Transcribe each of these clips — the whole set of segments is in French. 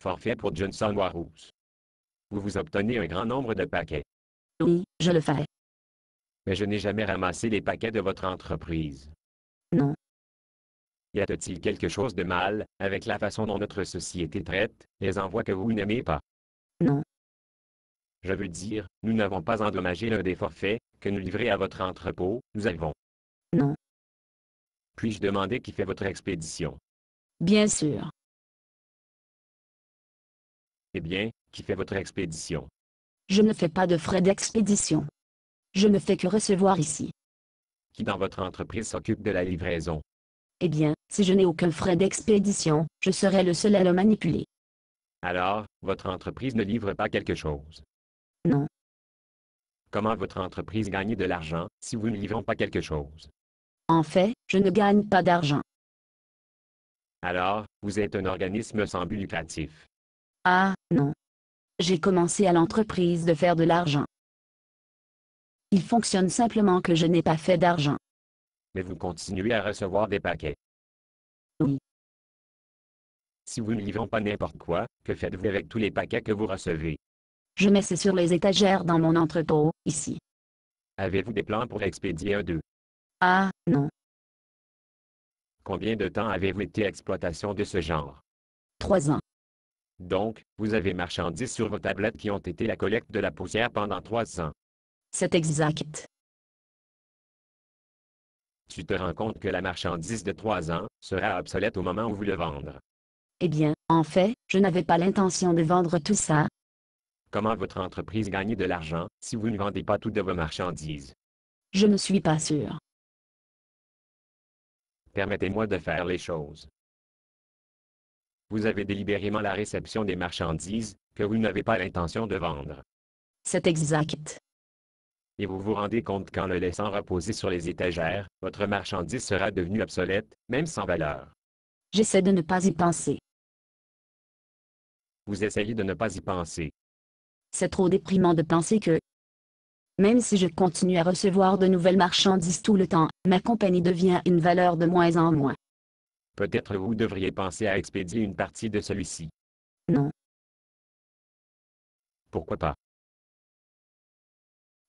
Forfait pour Johnson Warhouse. Vous vous obtenez un grand nombre de paquets. Oui, je le fais. Mais je n'ai jamais ramassé les paquets de votre entreprise. Non. Y a-t-il quelque chose de mal avec la façon dont notre société traite les envois que vous n'aimez pas? Non. Je veux dire, nous n'avons pas endommagé l'un des forfaits que nous livrez à votre entrepôt, nous avons. Non. Puis-je demander qui fait votre expédition? Bien sûr. Eh bien, qui fait votre expédition Je ne fais pas de frais d'expédition. Je ne fais que recevoir ici. Qui dans votre entreprise s'occupe de la livraison Eh bien, si je n'ai aucun frais d'expédition, je serai le seul à le manipuler. Alors, votre entreprise ne livre pas quelque chose Non. Comment votre entreprise gagne de l'argent si vous ne livrons pas quelque chose En fait, je ne gagne pas d'argent. Alors, vous êtes un organisme sans but lucratif. Ah, non. J'ai commencé à l'entreprise de faire de l'argent. Il fonctionne simplement que je n'ai pas fait d'argent. Mais vous continuez à recevoir des paquets. Oui. Si vous ne vendez pas n'importe quoi, que faites-vous avec tous les paquets que vous recevez? Je mets ces sur les étagères dans mon entrepôt, ici. Avez-vous des plans pour expédier un d'eux? Ah, non. Combien de temps avez-vous été exploitation de ce genre? Trois ans. Donc, vous avez marchandises sur vos tablettes qui ont été la collecte de la poussière pendant trois ans. C'est exact. Tu te rends compte que la marchandise de trois ans sera obsolète au moment où vous le vendre. Eh bien, en fait, je n'avais pas l'intention de vendre tout ça. Comment votre entreprise gagne de l'argent si vous ne vendez pas toutes de vos marchandises? Je ne suis pas sûr. Permettez-moi de faire les choses. Vous avez délibérément la réception des marchandises, que vous n'avez pas l'intention de vendre. C'est exact. Et vous vous rendez compte qu'en le laissant reposer sur les étagères, votre marchandise sera devenue obsolète, même sans valeur. J'essaie de ne pas y penser. Vous essayez de ne pas y penser. C'est trop déprimant de penser que, même si je continue à recevoir de nouvelles marchandises tout le temps, ma compagnie devient une valeur de moins en moins. Peut-être vous devriez penser à expédier une partie de celui-ci. Non. Pourquoi pas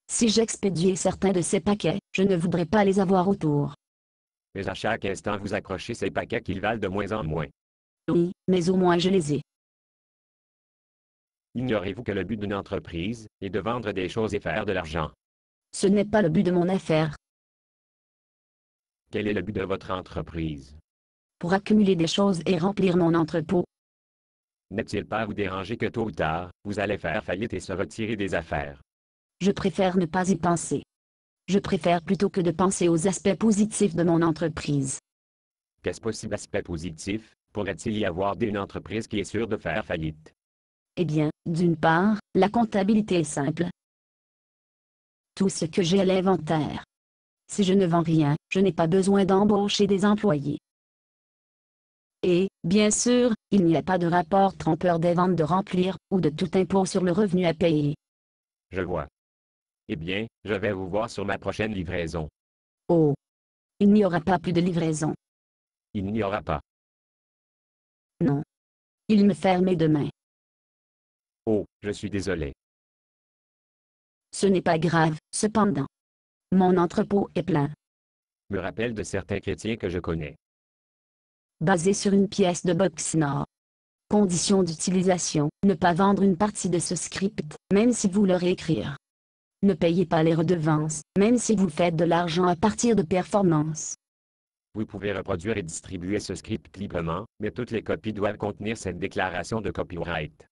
Si j'expédiais certains de ces paquets, je ne voudrais pas les avoir autour. Mais à chaque instant vous accrochez ces paquets qu'ils valent de moins en moins. Oui, mais au moins je les ai. Ignorez-vous que le but d'une entreprise est de vendre des choses et faire de l'argent? Ce n'est pas le but de mon affaire. Quel est le but de votre entreprise? pour accumuler des choses et remplir mon entrepôt. N'est-il pas vous déranger que tôt ou tard, vous allez faire faillite et se retirer des affaires? Je préfère ne pas y penser. Je préfère plutôt que de penser aux aspects positifs de mon entreprise. Qu'est-ce possible aspect positif? Pourrait-il y avoir d'une entreprise qui est sûre de faire faillite? Eh bien, d'une part, la comptabilité est simple. Tout ce que j'ai à l'inventaire. Si je ne vends rien, je n'ai pas besoin d'embaucher des employés et, bien sûr, il n'y a pas de rapport trompeur des ventes de remplir, ou de tout impôt sur le revenu à payer. Je vois. Eh bien, je vais vous voir sur ma prochaine livraison. Oh. Il n'y aura pas plus de livraison. Il n'y aura pas. Non. Il me ferme demain. Oh, je suis désolé. Ce n'est pas grave, cependant. Mon entrepôt est plein. Me rappelle de certains chrétiens que je connais basé sur une pièce de boxe nord. Condition d'utilisation, ne pas vendre une partie de ce script, même si vous le réécrire. Ne payez pas les redevances, même si vous faites de l'argent à partir de performances. Vous pouvez reproduire et distribuer ce script librement, mais toutes les copies doivent contenir cette déclaration de copyright.